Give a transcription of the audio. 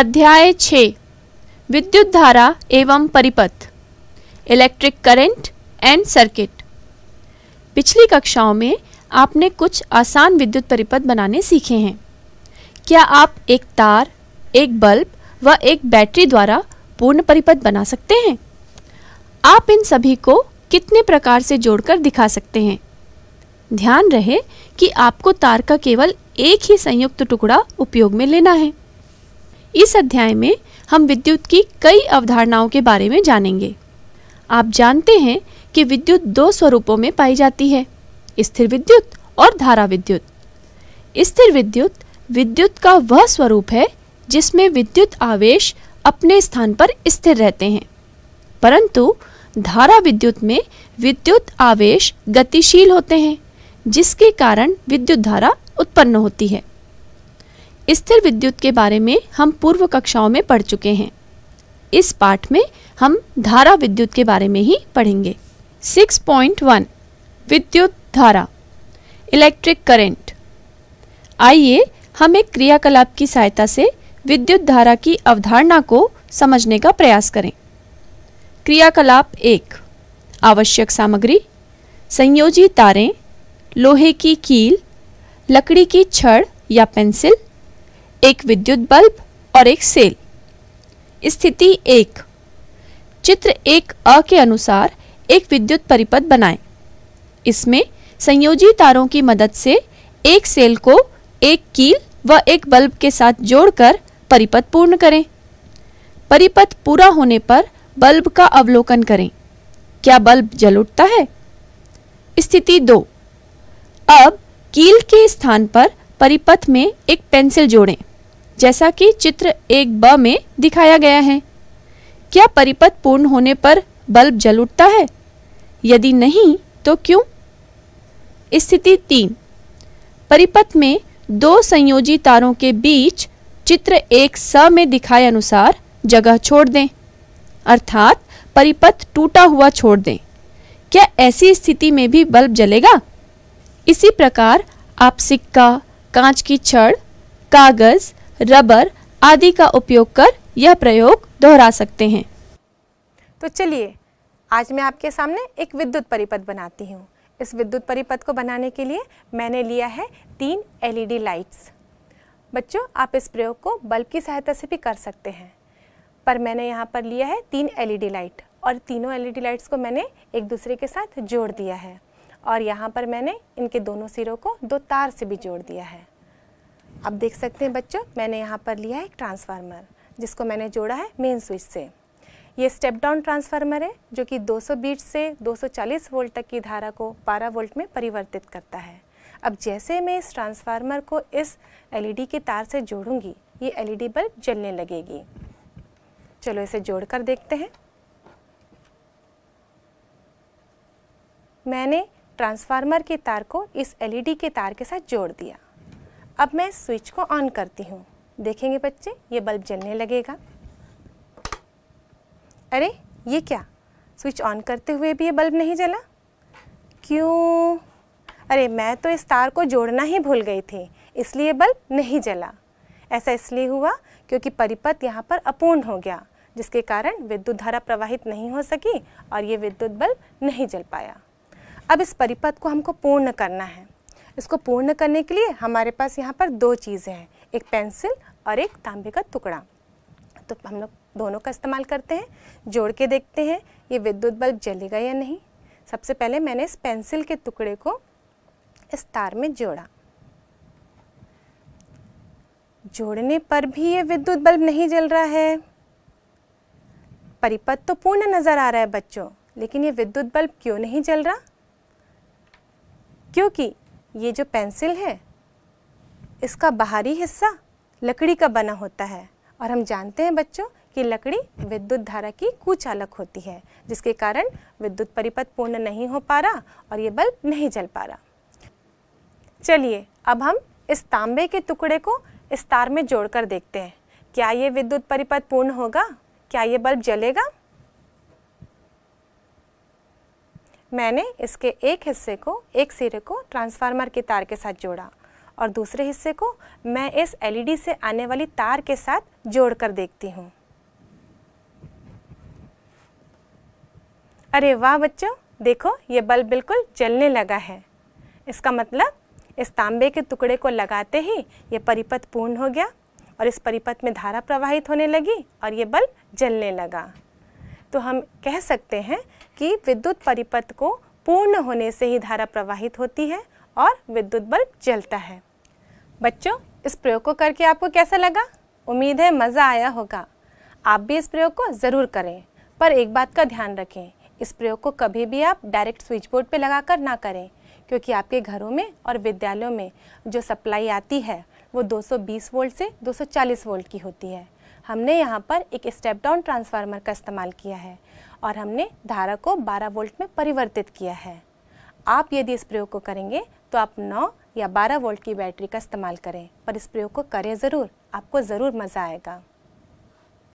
अध्याय छ विद्युत धारा एवं परिपथ इलेक्ट्रिक करंट एंड सर्किट पिछली कक्षाओं में आपने कुछ आसान विद्युत परिपथ बनाने सीखे हैं क्या आप एक तार एक बल्ब व एक बैटरी द्वारा पूर्ण परिपथ बना सकते हैं आप इन सभी को कितने प्रकार से जोड़कर दिखा सकते हैं ध्यान रहे कि आपको तार का केवल एक ही संयुक्त टुकड़ा उपयोग में लेना है इस अध्याय में हम विद्युत की कई अवधारणाओं के बारे में जानेंगे आप जानते हैं कि विद्युत दो स्वरूपों में पाई जाती है स्थिर विद्युत और धारा विद्युत स्थिर विद्युत विद्युत का वह स्वरूप है जिसमें विद्युत आवेश अपने स्थान पर स्थिर रहते हैं परंतु धारा विद्युत में विद्युत आवेश गतिशील होते हैं जिसके कारण विद्युत धारा उत्पन्न होती है स्थिर विद्युत के बारे में हम पूर्व कक्षाओं में पढ़ चुके हैं इस पाठ में हम धारा विद्युत के बारे में ही पढ़ेंगे 6.1 विद्युत धारा इलेक्ट्रिक करंट आइए हम एक क्रियाकलाप की सहायता से विद्युत धारा की अवधारणा को समझने का प्रयास करें क्रियाकलाप एक आवश्यक सामग्री संयोजी तारें लोहे की कील लकड़ी की छड़ या पेंसिल एक विद्युत बल्ब और एक सेल स्थिति एक चित्र एक अ के अनुसार एक विद्युत परिपथ बनाएं। इसमें संयोजी तारों की मदद से एक सेल को एक कील व एक बल्ब के साथ जोड़कर परिपथ पूर्ण करें परिपथ पूरा होने पर बल्ब का अवलोकन करें क्या बल्ब जल उठता है स्थिति दो अब कील के स्थान पर परिपथ में एक पेंसिल जोड़ें जैसा कि चित्र एक ब में दिखाया गया है क्या परिपथ पूर्ण होने पर बल्ब जल उठता है यदि नहीं तो क्यों स्थिति तीन परिपथ में दो संयोजी तारों के बीच चित्र एक स में दिखाए अनुसार जगह छोड़ दें अर्थात परिपथ टूटा हुआ छोड़ दें क्या ऐसी स्थिति में भी बल्ब जलेगा इसी प्रकार आप सिक्का कांच की छड़ कागज़ रबर आदि का उपयोग कर यह प्रयोग दोहरा सकते हैं तो चलिए आज मैं आपके सामने एक विद्युत परिपथ बनाती हूँ इस विद्युत परिपथ को बनाने के लिए मैंने लिया है तीन एलईडी लाइट्स बच्चों आप इस प्रयोग को बल्ब की सहायता से भी कर सकते हैं पर मैंने यहाँ पर लिया है तीन एलईडी लाइट और तीनों एलईडी लाइट्स को मैंने एक दूसरे के साथ जोड़ दिया है और यहाँ पर मैंने इनके दोनों सिरों को दो तार से भी जोड़ दिया है अब देख सकते हैं बच्चों मैंने यहाँ पर लिया है एक ट्रांसफार्मर जिसको मैंने जोड़ा है मेन स्विच से ये स्टेप डाउन ट्रांसफार्मर है जो कि 200 बीट से 240 वोल्ट तक की धारा को 12 वोल्ट में परिवर्तित करता है अब जैसे मैं इस ट्रांसफार्मर को इस एलईडी e के तार से जोड़ूंगी ये एलईडी बल्ब e जलने लगेगी चलो इसे जोड़कर देखते हैं मैंने ट्रांसफार्मर के तार को इस एलईडी e के तार के साथ जोड़ दिया अब मैं स्विच को ऑन करती हूँ देखेंगे बच्चे ये बल्ब जलने लगेगा अरे ये क्या स्विच ऑन करते हुए भी ये बल्ब नहीं जला क्यों अरे मैं तो इस तार को जोड़ना ही भूल गई थी इसलिए बल्ब नहीं जला ऐसा इसलिए हुआ क्योंकि परिपथ यहाँ पर अपूर्ण हो गया जिसके कारण विद्युत धारा प्रवाहित नहीं हो सकी और ये विद्युत बल्ब नहीं जल पाया अब इस परिपथ को हमको पूर्ण करना है इसको पूर्ण करने के लिए हमारे पास यहाँ पर दो चीज़ें हैं एक पेंसिल और एक तांबे का टुकड़ा तो हम लोग दोनों का इस्तेमाल करते हैं जोड़ के देखते हैं ये विद्युत बल्ब जलेगा या नहीं सबसे पहले मैंने इस पेंसिल के टुकड़े को इस तार में जोड़ा जोड़ने पर भी ये विद्युत बल्ब नहीं जल रहा है परिपथ तो पूर्ण नज़र आ रहा है बच्चों लेकिन ये विद्युत बल्ब क्यों नहीं जल रहा क्योंकि ये जो पेंसिल है इसका बाहरी हिस्सा लकड़ी का बना होता है और हम जानते हैं बच्चों कि लकड़ी विद्युत धारा की कुचालक होती है जिसके कारण विद्युत परिपथ पूर्ण नहीं हो पा रहा और ये बल्ब नहीं जल पा रहा चलिए अब हम इस तांबे के टुकड़े को इस तार में जोड़कर देखते हैं क्या ये विद्युत परिपथ पूर्ण होगा क्या ये बल्ब जलेगा मैंने इसके एक हिस्से को एक सिरे को ट्रांसफार्मर की तार के साथ जोड़ा और दूसरे हिस्से को मैं इस एलईडी e से आने वाली तार के साथ जोड़कर देखती हूँ अरे वाह बच्चों देखो ये बल्ब बिल्कुल जलने लगा है इसका मतलब इस तांबे के टुकड़े को लगाते ही ये परिपथ पूर्ण हो गया और इस परिपथ में धारा प्रवाहित होने लगी और ये बल्ब जलने लगा तो हम कह सकते हैं कि विद्युत परिपथ को पूर्ण होने से ही धारा प्रवाहित होती है और विद्युत बल्ब जलता है बच्चों इस प्रयोग को करके आपको कैसा लगा उम्मीद है मज़ा आया होगा आप भी इस प्रयोग को ज़रूर करें पर एक बात का ध्यान रखें इस प्रयोग को कभी भी आप डायरेक्ट स्विच बोर्ड पर लगाकर ना करें क्योंकि आपके घरों में और विद्यालयों में जो सप्लाई आती है वो 220 वोल्ट से 240 वोल्ट की होती है हमने यहाँ पर एक स्टेप डाउन ट्रांसफार्मर का इस्तेमाल किया है और हमने धारा को 12 वोल्ट में परिवर्तित किया है आप यदि इस प्रयोग को करेंगे तो आप 9 या 12 वोल्ट की बैटरी का इस्तेमाल करें पर इस प्रयोग को करें ज़रूर आपको ज़रूर मज़ा आएगा